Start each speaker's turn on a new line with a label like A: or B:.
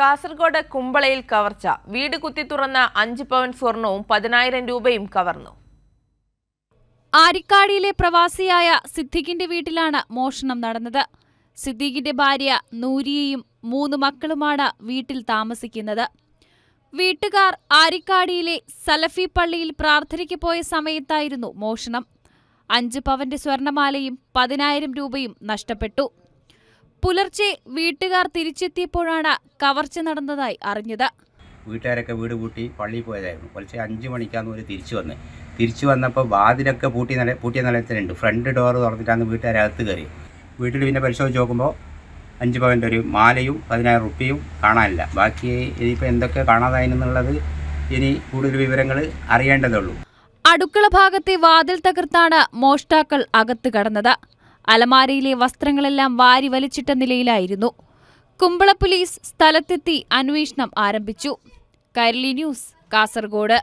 A: കാസർഗോഡ് കുമ്പളയിൽ കവർച്ച വീട് കുത്തി തുറന്ന അഞ്ച് പവൻ സ്വർണവും പതിനായിരം രൂപയും കവർന്നു ആരിക്കാടിയിലെ പ്രവാസിയായ സിദ്ദിഖിന്റെ വീട്ടിലാണ് മോഷണം നടന്നത് സിദ്ദീഖിന്റെ ഭാര്യ നൂരിയയും മൂന്ന് മക്കളുമാണ് വീട്ടിൽ താമസിക്കുന്നത് വീട്ടുകാർ ആരിക്കാടിയിലെ സലഫി പള്ളിയിൽ പ്രാർത്ഥനയ്ക്ക് പോയ സമയത്തായിരുന്നു മോഷണം അഞ്ച് പവന്റെ സ്വർണമാലയും പതിനായിരം രൂപയും നഷ്ടപ്പെട്ടു പുലർച്ചെ വീട്ടുകാർ തിരിച്ചെത്തിയപ്പോഴാണ് കവർച്ച നടന്നതായി അറിഞ്ഞത്
B: വീട്ടുകാരൊക്കെ വീട് പൂട്ടി പള്ളിയിൽ പോയതായിരുന്നു പുലർച്ചെ അഞ്ചു മണിക്കാന്ന് ഒരു തിരിച്ചു വന്ന് തിരിച്ചു വന്നപ്പോൾ വാതിലൊക്കെ പൂട്ടി നില പൂട്ടിയ നിലയത്തിലുണ്ട് ഫ്രണ്ട് ഡോർ തുറന്നിട്ടാണ് വീട്ടുകാരകത്ത് കയറി വീട്ടിൽ പിന്നെ പരിശോധിച്ച് നോക്കുമ്പോൾ അഞ്ച് പവൻ്റെ ഒരു മാലയും പതിനായിരം റുപ്യയും കാണാനില്ല ബാക്കി ഇനിയിപ്പോൾ എന്തൊക്കെ എന്നുള്ളത് ഇനി കൂടുതൽ വിവരങ്ങൾ അറിയേണ്ടതുള്ളൂ
A: അടുക്കള ഭാഗത്തെ വാതിൽ തകർത്താണ് മോഷ്ടാക്കൾ അകത്ത് കടന്നത് അലമാരയിലെ വസ്ത്രങ്ങളെല്ലാം വാരി വലിച്ചിട്ട നിലയിലായിരുന്നു കുമ്പള പോലീസ് സ്ഥലത്തെത്തി അന്വേഷണം ആരംഭിച്ചു കരളി ന്യൂസ് കാസർഗോഡ്